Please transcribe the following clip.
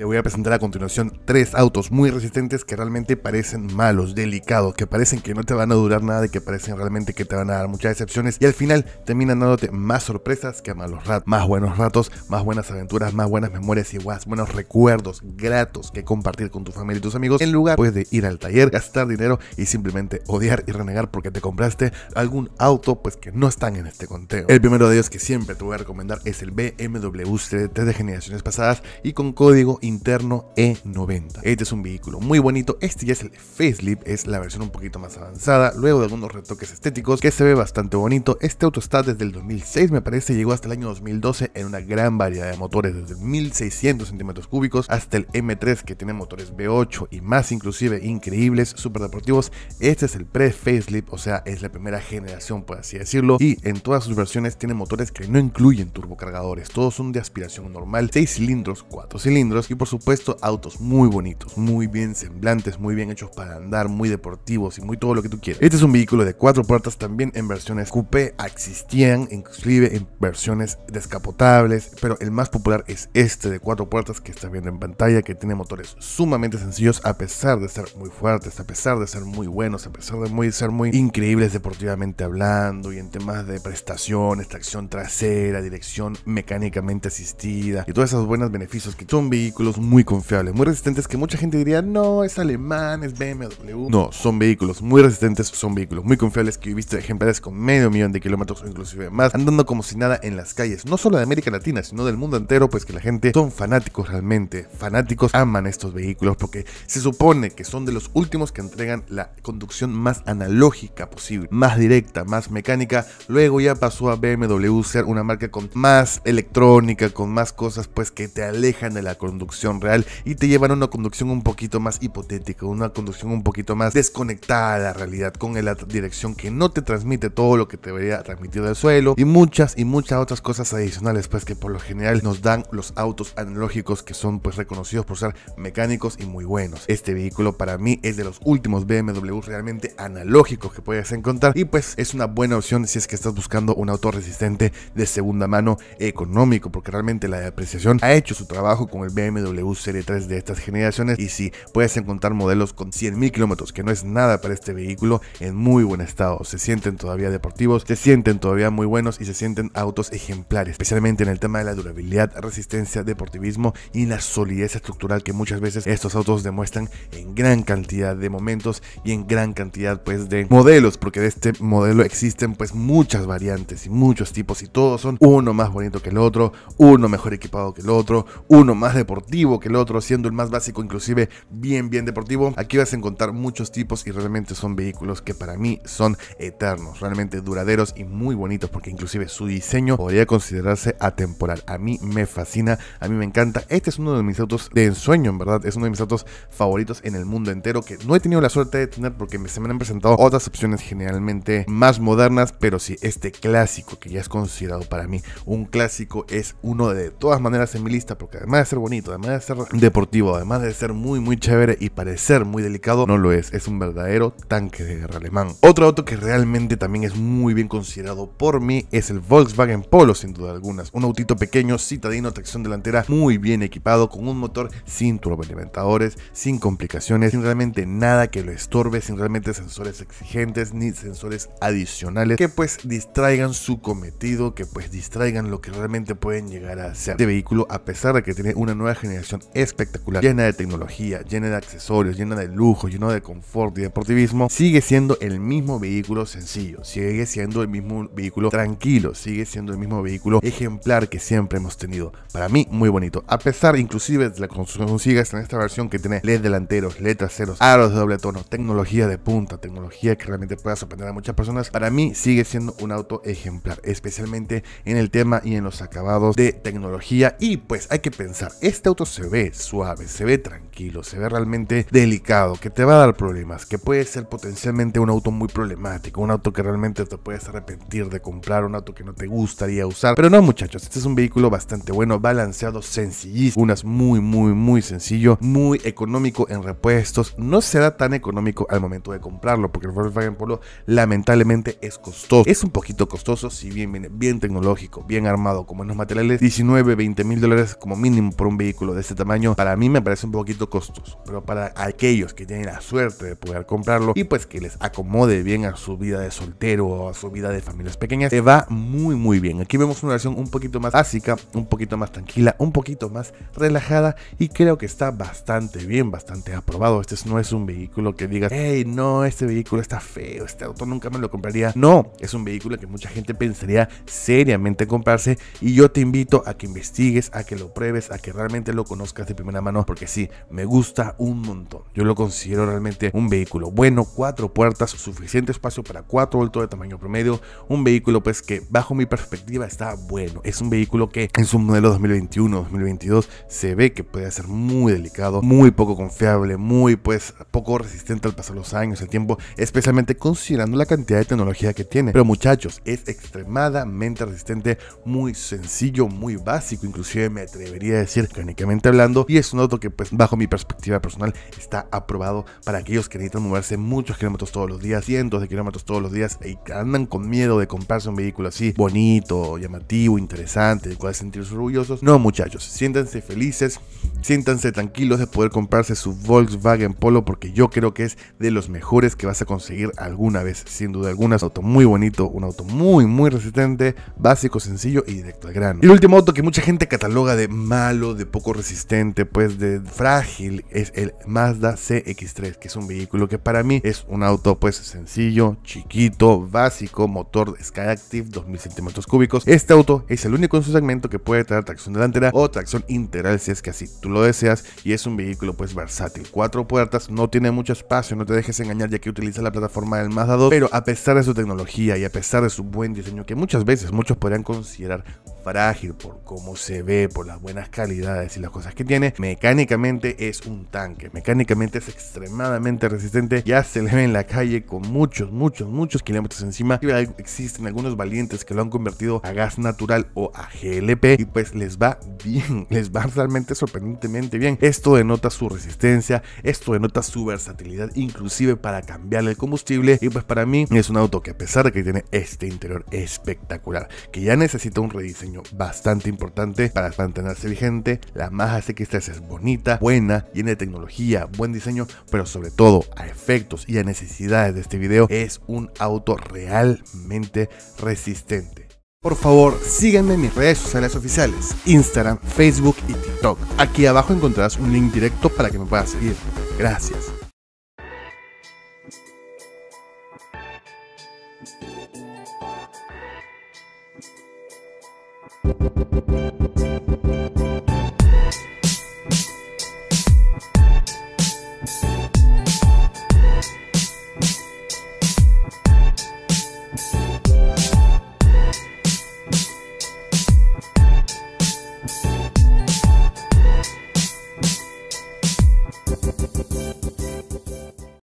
Te voy a presentar a continuación tres autos muy resistentes que realmente parecen malos, delicados, que parecen que no te van a durar nada y que parecen realmente que te van a dar muchas decepciones y al final terminan dándote más sorpresas que a malos ratos, más buenos ratos, más buenas aventuras, más buenas memorias y más buenos recuerdos gratos que compartir con tu familia y tus amigos en lugar pues de ir al taller, gastar dinero y simplemente odiar y renegar porque te compraste algún auto pues que no están en este conteo. El primero de ellos que siempre te voy a recomendar es el BMW 3 de generaciones pasadas y con código y interno E90. Este es un vehículo muy bonito, este ya es el facelift, es la versión un poquito más avanzada, luego de algunos retoques estéticos que se ve bastante bonito. Este auto está desde el 2006 me parece, llegó hasta el año 2012 en una gran variedad de motores, desde 1600 centímetros cúbicos hasta el M3 que tiene motores b 8 y más inclusive increíbles, super deportivos. Este es el pre-facelift, o sea, es la primera generación por así decirlo, y en todas sus versiones tiene motores que no incluyen turbocargadores, todos son de aspiración normal, 6 cilindros, 4 cilindros y por supuesto autos muy bonitos, muy bien semblantes, muy bien hechos para andar, muy deportivos y muy todo lo que tú quieras. Este es un vehículo de cuatro puertas también en versiones coupé, existían inclusive en versiones descapotables, pero el más popular es este de cuatro puertas que estás viendo en pantalla, que tiene motores sumamente sencillos a pesar de ser muy fuertes, a pesar de ser muy buenos, a pesar de muy, ser muy increíbles deportivamente hablando y en temas de prestación, tracción trasera, dirección mecánicamente asistida y todos esos buenos beneficios que son vehículos muy confiables, muy resistentes que mucha gente diría, no, es alemán, es BMW. No, son vehículos muy resistentes, son vehículos muy confiables que he visto ejemplares con medio millón de kilómetros o inclusive más, andando como si nada en las calles, no solo de América Latina, sino del mundo entero, pues que la gente son fanáticos realmente, fanáticos aman estos vehículos porque se supone que son de los últimos que entregan la conducción más analógica posible, más directa, más mecánica, luego ya pasó a BMW ser una marca con más electrónica, con más cosas pues que te alejan de la conducción real y te llevan a una conducción un poquito más hipotética, una conducción un poquito más desconectada a la realidad, con la dirección que no te transmite todo lo que te debería transmitido del suelo y muchas y muchas otras cosas adicionales pues que por lo general nos dan los autos analógicos que son pues reconocidos por ser mecánicos y muy buenos. Este vehículo para mí es de los últimos BMW realmente analógicos que puedes encontrar y pues es una buena opción si es que estás buscando un auto resistente de segunda mano económico porque realmente la depreciación ha hecho su trabajo con el BMW W Serie 3 de estas generaciones y si puedes encontrar modelos con 100.000 kilómetros, que no es nada para este vehículo, en muy buen estado. Se sienten todavía deportivos, se sienten todavía muy buenos y se sienten autos ejemplares, especialmente en el tema de la durabilidad, resistencia, deportivismo y la solidez estructural que muchas veces estos autos demuestran en gran cantidad de momentos y en gran cantidad pues de modelos, porque de este modelo existen pues muchas variantes y muchos tipos y todos son uno más bonito que el otro, uno mejor equipado que el otro, uno más deportivo que el otro, siendo el más básico, inclusive bien, bien deportivo. Aquí vas a encontrar muchos tipos y realmente son vehículos que para mí son eternos, realmente duraderos y muy bonitos porque inclusive su diseño podría considerarse atemporal. A mí me fascina, a mí me encanta. Este es uno de mis autos de ensueño, en verdad. Es uno de mis autos favoritos en el mundo entero que no he tenido la suerte de tener porque se me han presentado otras opciones generalmente más modernas, pero sí, este clásico que ya es considerado para mí un clásico es uno de, todas maneras en mi lista porque además de ser bonito, además de ser deportivo, además de ser muy, muy chévere y parecer muy delicado, no lo es. Es un verdadero tanque de guerra alemán. Otro auto que realmente también es muy bien considerado por mí es el Volkswagen Polo, sin duda algunas. Un autito pequeño, citadino, tracción delantera, muy bien equipado, con un motor sin turboalimentadores, sin complicaciones, sin realmente nada que lo estorbe, sin realmente sensores exigentes ni sensores adicionales que pues distraigan su cometido, que pues distraigan lo que realmente pueden llegar a ser este vehículo, a pesar de que tiene una nueva generación espectacular, llena de tecnología, llena de accesorios, llena de lujo, llena de confort y deportivismo, sigue siendo el mismo vehículo sencillo, sigue siendo el mismo vehículo tranquilo, sigue siendo el mismo vehículo ejemplar que siempre hemos tenido. Para mí, muy bonito. A pesar inclusive de la construcción sigas en esta versión que tiene LED delanteros, LED traseros, aros de doble tono, tecnología de punta, tecnología que realmente pueda sorprender a muchas personas, para mí sigue siendo un auto ejemplar, especialmente en el tema y en los acabados de tecnología. Y pues hay que pensar, este auto se ve suave, se ve tranquilo, se ve realmente delicado, que te va a dar problemas, que puede ser potencialmente un auto muy problemático, un auto que realmente te puedes arrepentir de comprar, un auto que no te gustaría usar. Pero no muchachos, este es un vehículo bastante bueno, balanceado, sencillísimo, unas muy, muy, muy sencillo, muy económico en repuestos. No será tan económico al momento de comprarlo, porque el Volkswagen Polo lamentablemente es costoso. Es un poquito costoso, si bien viene bien tecnológico, bien armado, como en los materiales, 19, 20 mil dólares como mínimo por un vehículo de este tamaño para mí me parece un poquito costoso, pero para aquellos que tienen la suerte de poder comprarlo y pues que les acomode bien a su vida de soltero o a su vida de familias pequeñas, se va muy muy bien. Aquí vemos una versión un poquito más básica, un poquito más tranquila, un poquito más relajada y creo que está bastante bien, bastante aprobado. Este no es un vehículo que digas hey, no, este vehículo está feo, este auto nunca me lo compraría. No, es un vehículo que mucha gente pensaría seriamente comprarse y yo te invito a que investigues, a que lo pruebes, a que realmente lo conozcas de primera mano, porque sí, me gusta un montón. Yo lo considero realmente un vehículo bueno, cuatro puertas, suficiente espacio para cuatro voltios de tamaño promedio, un vehículo pues que bajo mi perspectiva está bueno. Es un vehículo que en su modelo 2021-2022 se ve que puede ser muy delicado, muy poco confiable, muy pues poco resistente al pasar los años, el tiempo, especialmente considerando la cantidad de tecnología que tiene. Pero muchachos, es extremadamente resistente, muy sencillo, muy básico, inclusive me atrevería a decir que hablando, y es un auto que, pues, bajo mi perspectiva personal, está aprobado para aquellos que necesitan moverse muchos kilómetros todos los días, cientos de kilómetros todos los días, y que andan con miedo de comprarse un vehículo así, bonito, llamativo, interesante, de cual sentirse orgullosos. No, muchachos, siéntanse felices, Siéntanse tranquilos de poder comprarse su Volkswagen Polo porque yo creo que es de los mejores que vas a conseguir alguna vez. Sin duda alguna, es un auto muy bonito, un auto muy, muy resistente, básico, sencillo y directo al grano. el último auto que mucha gente cataloga de malo, de poco resistente, pues de frágil, es el Mazda CX3, que es un vehículo que para mí es un auto pues sencillo, chiquito, básico, motor Skyactiv 2000 centímetros cúbicos. Este auto es el único en su segmento que puede traer tracción delantera o tracción integral si es que así tú lo deseas y es un vehículo pues versátil. Cuatro puertas, no tiene mucho espacio, no te dejes engañar ya que utiliza la plataforma del Mazda 2, pero a pesar de su tecnología y a pesar de su buen diseño que muchas veces muchos podrían considerar frágil, por cómo se ve, por las buenas calidades y las cosas que tiene, mecánicamente es un tanque. Mecánicamente es extremadamente resistente. Ya se le ve en la calle con muchos, muchos, muchos kilómetros encima. Existen algunos valientes que lo han convertido a gas natural o a GLP y pues les va bien, les va realmente sorprendentemente bien. Esto denota su resistencia, esto denota su versatilidad, inclusive para cambiar el combustible. Y pues para mí es un auto que a pesar de que tiene este interior espectacular, que ya necesita un rediseño bastante importante para mantenerse vigente. La Maja que 3 es bonita, buena, llena de tecnología, buen diseño, pero sobre todo a efectos y a necesidades de este video es un auto realmente resistente. Por favor, síganme en mis redes sociales oficiales, Instagram, Facebook y TikTok. Aquí abajo encontrarás un link directo para que me puedas seguir. Gracias.